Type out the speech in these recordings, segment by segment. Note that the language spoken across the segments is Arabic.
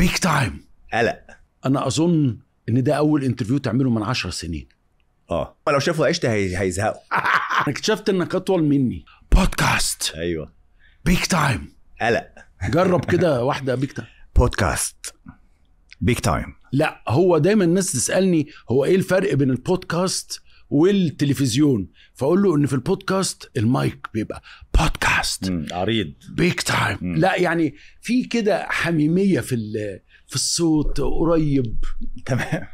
بيج تايم قلق انا اظن ان ده اول انترفيو تعمله من 10 سنين اه لو شافوا عشت هيزهقوا انا اكتشفت انك اطول مني بودكاست ايوه بيج تايم قلق جرب كده واحده بيج تايم بودكاست بيج تايم لا هو دايما الناس تسالني هو ايه الفرق بين البودكاست والتلفزيون فاقول له ان في البودكاست المايك بيبقى بودكاست فاست عريض بيك تايم لا يعني في كده حميميه في في الصوت قريب تمام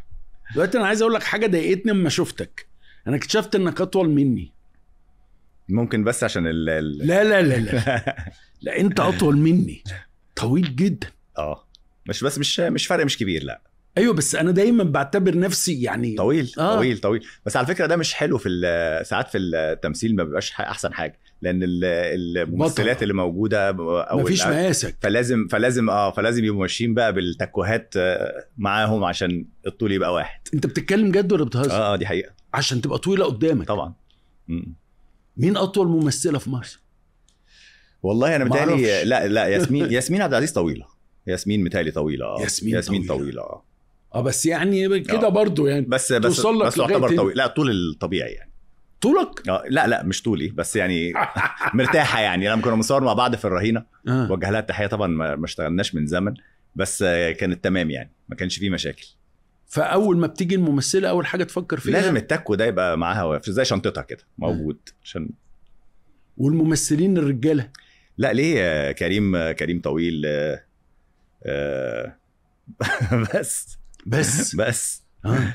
دلوقتي انا عايز اقول لك حاجه ضايقتني لما شفتك انا اكتشفت انك اطول مني ممكن بس عشان ال لا لا لا لا لا انت اطول مني طويل جدا اه مش بس مش مش فرق مش كبير لا ايوه بس انا دايما بعتبر نفسي يعني طويل آه. طويل طويل بس على فكره ده مش حلو في ساعات في التمثيل ما بيبقاش احسن حاجه لان الممثلات اللي موجوده او مفيش مقاسك فلازم فلازم اه فلازم يبقوا ماشيين بقى بالتكوهات آه، معاهم عشان الطول يبقى واحد انت بتتكلم جد ولا بتهزر؟ اه, آه، دي حقيقه عشان تبقى طويله قدامك طبعا م- مين اطول ممثله في مصر؟ والله انا متهيألي لا لا ياسمين ياسمين عبد العزيز طويله ياسمين متهيألي طويله اه ياسمين, ياسمين طويله, طويلة اه اه بس يعني كده آه. برضه يعني بس بس توصل لك بس يعتبر طويل لا طول الطبيعي يعني طولك؟ اه لا لا مش طولي بس يعني مرتاحه يعني لما كنا بنصور مع بعض في الرهينه آه. وجه لها التحيه طبعا ما اشتغلناش من زمن بس كانت تمام يعني ما كانش فيه مشاكل فاول ما بتيجي الممثله اول حاجه تفكر فيها لازم التكو ده يبقى معاها زي شنطتها كده آه. موجود عشان والممثلين الرجاله لا ليه كريم كريم طويل آه, آه، بس بس بس آه.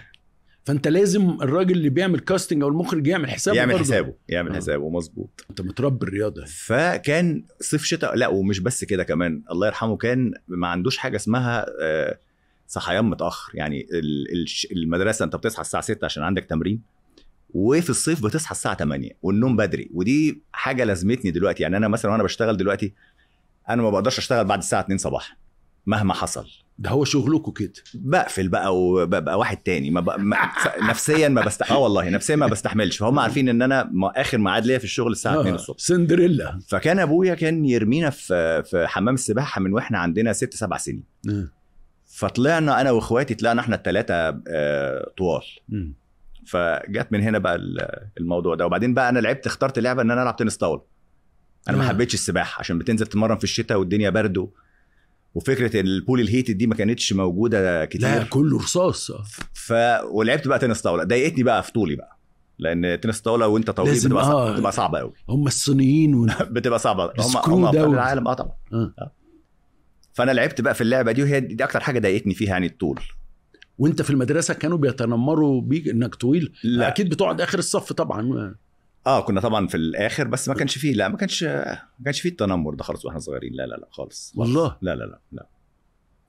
فانت لازم الراجل اللي بيعمل كاستنج او المخرج يعمل حسابه يعمل برضه. حسابه يعمل آه. حسابه مظبوط انت متربي الرياضه فكان صيف شتاء لا ومش بس كده كمان الله يرحمه كان ما عندوش حاجه اسمها آه، صحيان متاخر يعني المدرسه انت بتصحى الساعه 6 عشان عندك تمرين وفي الصيف بتصحى الساعه 8 والنوم بدري ودي حاجه لازمتني دلوقتي يعني انا مثلا وانا بشتغل دلوقتي انا ما بقدرش اشتغل بعد الساعه 2 صباحا مهما حصل ده هو شغلكم كده بقفل بقى وببقى واحد تاني ما, ما... نفسيا ما بستح اه والله نفسيا ما بستحملش فهم آه. عارفين ان انا ما اخر ميعاد ليا في الشغل الساعه 2 آه، الصبح سندريلا فكان ابويا كان يرمينا في في حمام السباحه من واحنا عندنا ست سبع سنين آه. فطلعنا انا واخواتي طلعنا احنا الثلاثه طوال فجت من هنا بقى الموضوع ده وبعدين بقى انا لعبت اخترت لعبه ان انا العب تنس طاوله انا ما حبيتش السباحه عشان بتنزل تتمرن في الشتاء والدنيا برد وفكره البول الهيتد دي ما كانتش موجوده كتير لا كله رصاص ف ولعبت بقى تنس طاوله ضايقتني بقى في طولي بقى لان تنس طاوله وانت طويل بتبقى, آه. صعبة. بتبقى صعبه قوي هم الصينيين و... بتبقى صعبه هم هم ابطال العالم اه طبعا آه. آه. فانا لعبت بقى في اللعبه دي وهي دي اكتر حاجه ضايقتني فيها يعني الطول وانت في المدرسه كانوا بيتنمروا بيك انك طويل لا اكيد بتقعد اخر الصف طبعا اه كنا طبعا في الاخر بس ما كانش فيه لا ما كانش ما كانش فيه التنمر ده خالص واحنا صغيرين لا لا لا خالص والله لا لا لا لا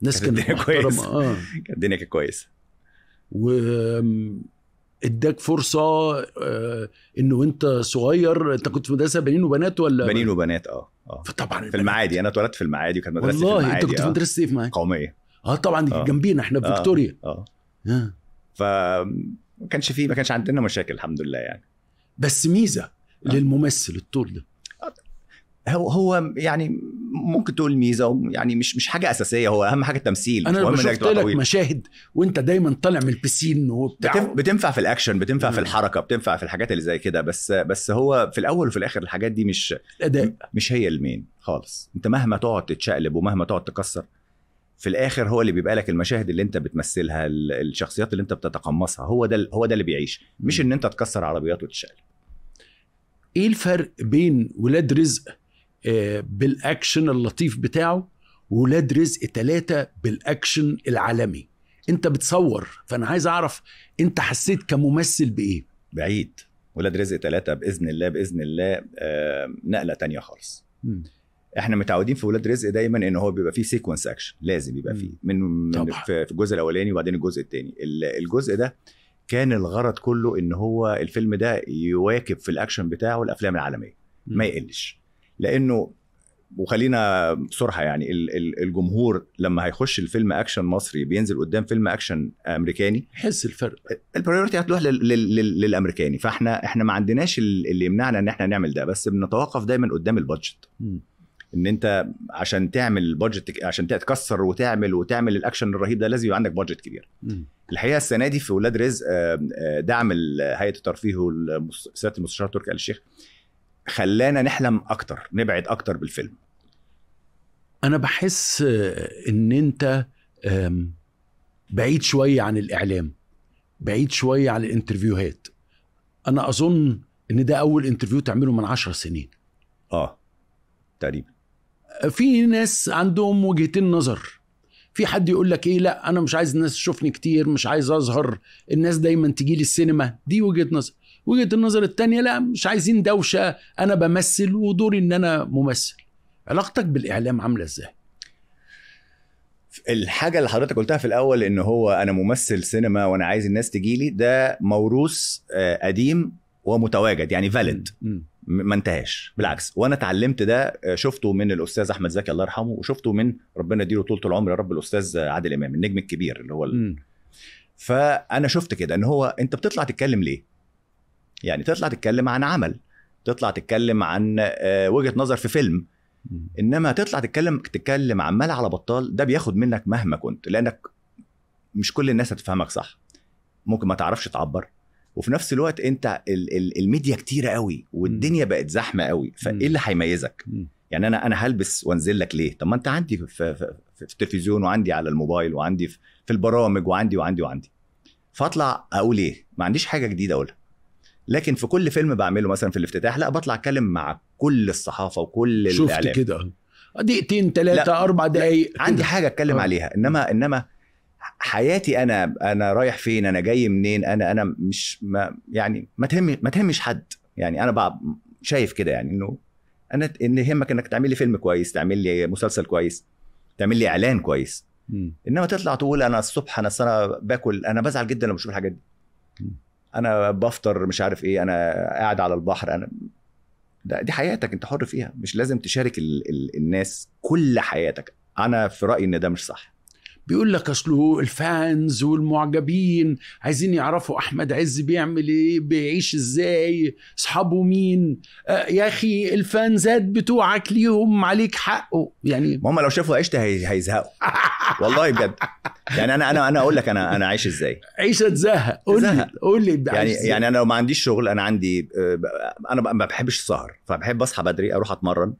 الناس كانت الدنيا كويسه اه كانت الدنيا كانت كويسه و اداك فرصه آه انه انت صغير انت كنت في مدرسه بنين وبنات ولا بنين وبنات اه اه فطبعا في المعادي انا اتولدت في المعادي وكانت مدرستي في المعادي والله انت كنت في آه. مدرسه ايه في المعادي؟ قوميه اه طبعا آه. جنبينا احنا في آه، فيكتوريا اه اه, آه. ف ما كانش فيه ما كانش عندنا مشاكل الحمد لله يعني بس ميزه آه. للممثل الطول ده هو هو يعني ممكن تقول ميزه يعني مش مش حاجه اساسيه هو اهم حاجه التمثيل انا لما شفت لك مشاهد وانت دايما طالع من البسين وبتاع بتنفع, في الاكشن بتنفع في الحركه بتنفع في الحاجات اللي زي كده بس بس هو في الاول وفي الاخر الحاجات دي مش الاداء مش هي المين خالص انت مهما تقعد تتشقلب ومهما تقعد تكسر في الاخر هو اللي بيبقى لك المشاهد اللي انت بتمثلها الشخصيات اللي انت بتتقمصها هو ده هو ده اللي بيعيش مش ان انت تكسر عربيات وتتشقلب ايه الفرق بين ولاد رزق آه، بالاكشن اللطيف بتاعه وولاد رزق ثلاثة بالاكشن العالمي انت بتصور فانا عايز اعرف انت حسيت كممثل بايه بعيد ولاد رزق ثلاثة باذن الله باذن الله آه، نقله تانية خالص احنا متعودين في ولاد رزق دايما ان هو بيبقى فيه سيكونس اكشن لازم يبقى فيه من, من في الجزء الاولاني وبعدين الجزء الثاني الجزء ده كان الغرض كله ان هو الفيلم ده يواكب في الاكشن بتاعه الافلام العالميه ما يقلش لانه وخلينا صراحه يعني الجمهور لما هيخش الفيلم اكشن مصري بينزل قدام فيلم اكشن امريكاني حس الفرق البريورتي هتروح للامريكاني فاحنا احنا ما عندناش اللي يمنعنا ان احنا نعمل ده بس بنتوقف دايما قدام البادجت ان انت عشان تعمل بادجت عشان تكسر وتعمل وتعمل الاكشن الرهيب ده لازم يبقى عندك بادجت كبير الحقيقه السنه دي في ولاد رزق آه، دعم هيئه الترفيه وسياده المستشار تركي آل الشيخ خلانا نحلم اكتر نبعد اكتر بالفيلم انا بحس آه، ان انت بعيد شويه عن الاعلام بعيد شويه عن الانترفيوهات انا اظن ان ده اول انترفيو تعمله من عشر سنين اه تقريبا في ناس عندهم وجهتين نظر في حد يقول لك ايه لا انا مش عايز الناس تشوفني كتير مش عايز اظهر الناس دايما تجي لي السينما دي وجهه نظر وجهه النظر الثانيه لا مش عايزين دوشه انا بمثل ودوري ان انا ممثل علاقتك بالاعلام عامله ازاي الحاجه اللي حضرتك قلتها في الاول ان هو انا ممثل سينما وانا عايز الناس تجي لي ده موروث آه، قديم ومتواجد يعني فاليد ما انتهاش بالعكس وانا اتعلمت ده آه، شفته من الاستاذ احمد زكي الله يرحمه وشفته من ربنا يديله طول العمر يا رب الاستاذ عادل امام النجم الكبير اللي هو ال... فانا شفت كده ان هو انت بتطلع تتكلم ليه يعني تطلع تتكلم عن عمل تطلع تتكلم عن آه، وجهه نظر في فيلم انما تطلع تتكلم تتكلم عمال على بطال ده بياخد منك مهما كنت لانك مش كل الناس هتفهمك صح ممكن ما تعرفش تعبر وفي نفس الوقت انت ال ال الميديا كتيره قوي والدنيا بقت زحمه قوي فايه اللي هيميزك يعني انا انا هلبس وانزل لك ليه طب ما انت عندي في, في, في, في التلفزيون وعندي على الموبايل وعندي في, في البرامج وعندي وعندي وعندي فاطلع اقول ايه ما عنديش حاجه جديده اقولها لكن في كل فيلم بعمله مثلا في الافتتاح لا بطلع اتكلم مع كل الصحافه وكل شفت الاعلام شفت كده دقيقتين ثلاثة أربع دقايق عندي حاجة أتكلم أه. عليها إنما إنما حياتي انا انا رايح فين انا جاي منين انا انا مش ما يعني ما تهمش ما تهمش حد يعني انا بقى شايف كده يعني انه انا ان يهمك انك تعمل لي فيلم كويس تعمل لي مسلسل كويس تعمل لي اعلان كويس انما تطلع تقول انا الصبح انا انا باكل انا بزعل جدا لما بشوف الحاجات دي انا بفطر مش عارف ايه انا قاعد على البحر انا ده دي حياتك انت حر فيها مش لازم تشارك ال ال الناس كل حياتك انا في رايي ان ده مش صح بيقول لك اصله الفانز والمعجبين عايزين يعرفوا احمد عز بيعمل ايه بيعيش ازاي اصحابه مين آه يا اخي الفانزات بتوعك ليهم عليك حقه يعني ما هم لو شافوا عشت هيزهقوا والله بجد يعني انا انا انا اقول لك انا انا عايش ازاي عيشه تزهق قول لي قول لي يعني يعني انا لو ما عنديش شغل انا عندي آه، انا ما بحبش السهر فبحب اصحى بدري اروح اتمرن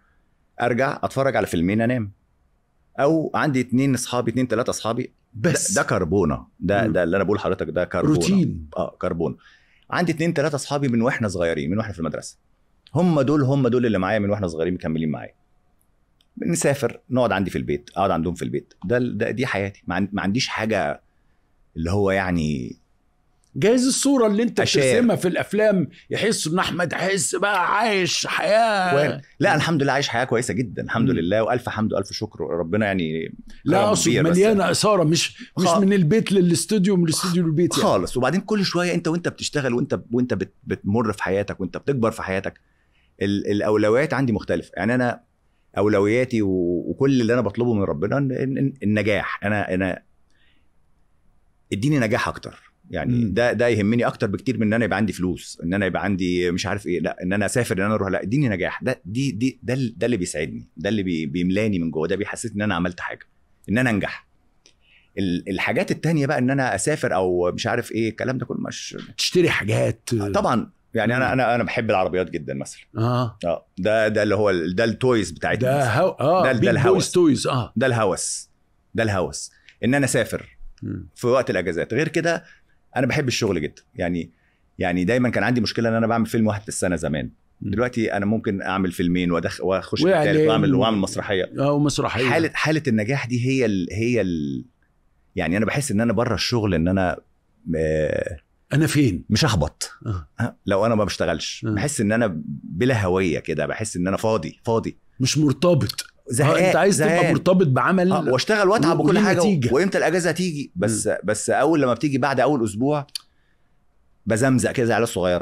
ارجع اتفرج على فيلمين انام او عندي اتنين اصحابي اتنين تلاته اصحابي بس ده, كربونه ده مم. ده اللي انا بقول لحضرتك ده كربونه روتين اه كربونه عندي اتنين تلاته اصحابي من واحنا صغيرين من واحنا في المدرسه هم دول هم دول اللي معايا من واحنا صغيرين مكملين معايا نسافر نقعد عندي في البيت اقعد عندهم في البيت ده, ده دي حياتي ما عنديش حاجه اللي هو يعني جايز الصوره اللي انت بترسمها في الافلام يحس ان احمد حس بقى عايش حياه و... لا الحمد لله عايش حياه كويسه جدا الحمد م. لله والف حمد والف شكر ربنا يعني لا اقصد مليانه اثاره مش مش خ... من البيت للاستوديو من الاستوديو للبيت يعني. خالص وبعدين كل شويه انت وانت بتشتغل وانت وانت بت... بتمر في حياتك وانت بتكبر في حياتك ال... الاولويات عندي مختلفه يعني انا اولوياتي و... وكل اللي انا بطلبه من ربنا النجاح انا انا اديني نجاح اكتر يعني ده ده يهمني اكتر بكتير من ان انا يبقى عندي فلوس ان انا يبقى عندي مش عارف ايه لا ان انا اسافر ان انا اروح لا اديني نجاح ده دي دي ده, ده اللي بيسعدني ده اللي بيملاني من جوه ده بيحسسني ان انا عملت حاجه ان انا انجح الحاجات التانية بقى ان انا اسافر او مش عارف ايه الكلام ده كله مش تشتري حاجات آه، طبعا يعني انا انا انا بحب العربيات جدا مثلا اه اه ده ده اللي هو ده التويز بتاعتنا ده هو... اه ده, ده الهوس تويز اه ده الهوس ده الهوس ان انا اسافر في وقت الاجازات غير كده انا بحب الشغل جدا يعني يعني دايما كان عندي مشكله ان انا بعمل فيلم واحد في السنه زمان دلوقتي انا ممكن اعمل فيلمين وادخ واخش الثالث واعمل واعمل مسرحيه اه ومسرحيه حاله حاله النجاح دي هي ال هي ال يعني انا بحس ان انا بره الشغل ان انا آه انا فين مش اهبط آه. لو انا ما بشتغلش آه. بحس ان انا بلا هويه كده بحس ان انا فاضي فاضي مش مرتبط زهقان آه، انت عايز زهق. تبقى مرتبط بعمل آه واشتغل واتعب وكل حاجه نتيجة. وامتى الاجازه هتيجي بس م. بس اول لما بتيجي بعد اول اسبوع بزمزق كده زي العيال الصغيره